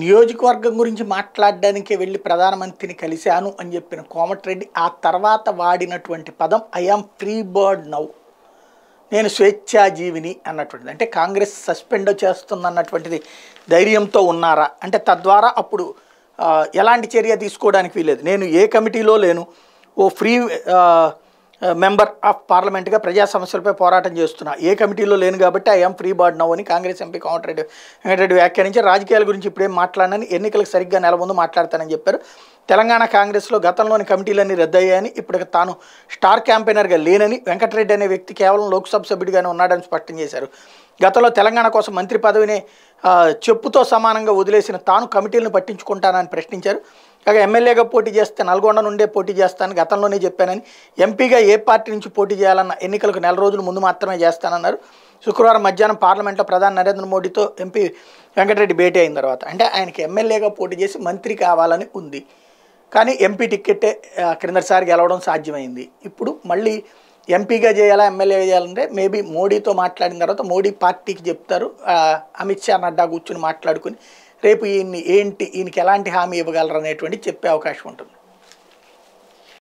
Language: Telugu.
నియోజకవర్గం గురించి మాట్లాడడానికి వెళ్ళి ప్రధానమంత్రిని కలిశాను అని చెప్పిన కోమటిరెడ్డి ఆ తర్వాత వాడినటువంటి పదం ఐఆమ్ ఫ్రీ బర్డ్ నౌ నేను స్వేచ్ఛాజీవిని అన్నటువంటిది అంటే కాంగ్రెస్ సస్పెండ్ చేస్తుందన్నటువంటిది ధైర్యంతో ఉన్నారా అంటే తద్వారా అప్పుడు ఎలాంటి చర్య తీసుకోవడానికి వీలేదు నేను ఏ కమిటీలో లేను ఓ ఫ్రీ మెంబర్ ఆఫ్ పార్లమెంట్గా ప్రజా సమస్యలపై పోరాటం చేస్తున్నా ఏ కమిటీలో లేను కాబట్టి ఐఎమ్ ఫ్రీ బాడ్ నవ్ అని కాంగ్రెస్ ఎంపీ కోమటిరెడ్డి వెంకటరెడ్డి వ్యాఖ్యానించి రాజకీయాల గురించి ఇప్పుడేం మాట్లాడినని ఎన్నికలకు సరిగ్గా నెల ముందు మాట్లాడతానని చెప్పారు తెలంగాణ కాంగ్రెస్లో గతంలోని కమిటీలన్నీ రద్దయ్యాయని ఇప్పుడు తాను స్టార్ క్యాంపెయినర్గా లేనని వెంకటరెడ్డి అనే వ్యక్తి కేవలం లోక్సభ సభ్యుడిగానే ఉన్నాడని స్పష్టం చేశారు గతంలో తెలంగాణ కోసం మంత్రి పదవిని చెప్పుతో సమానంగా వదిలేసిన తాను కమిటీలను పట్టించుకుంటానని ప్రశ్నించారు కాగా ఎమ్మెల్యేగా పోటీ చేస్తే నల్గొండ నుండే పోటీ చేస్తానని గతంలోనే చెప్పానని ఎంపీగా ఏ పార్టీ నుంచి పోటీ చేయాలన్న ఎన్నికలకు నెల రోజుల ముందు మాత్రమే చేస్తానన్నారు శుక్రవారం మధ్యాహ్నం పార్లమెంట్లో ప్రధాని నరేంద్ర మోడీతో ఎంపీ వెంకటరెడ్డి భేటీ అయిన తర్వాత అంటే ఆయనకి ఎమ్మెల్యేగా పోటీ చేసి మంత్రి కావాలని ఉంది కానీ ఎంపీ టిక్కెట్టే క్రిందటిసారి గెలవడం సాధ్యమైంది ఇప్పుడు మళ్ళీ ఎంపీగా చేయాలా ఎమ్మెల్యే చేయాలంటే మేబీ మోడీతో మాట్లాడిన తర్వాత మోడీ పార్టీకి చెప్తారు అమిత్ షా నడ్డా కూర్చుని మాట్లాడుకుని రేపు ఈయన్ని ఏంటి ఈయనకి ఎలాంటి హామీ ఇవ్వగలరు అనేటువంటి చెప్పే అవకాశం ఉంటుంది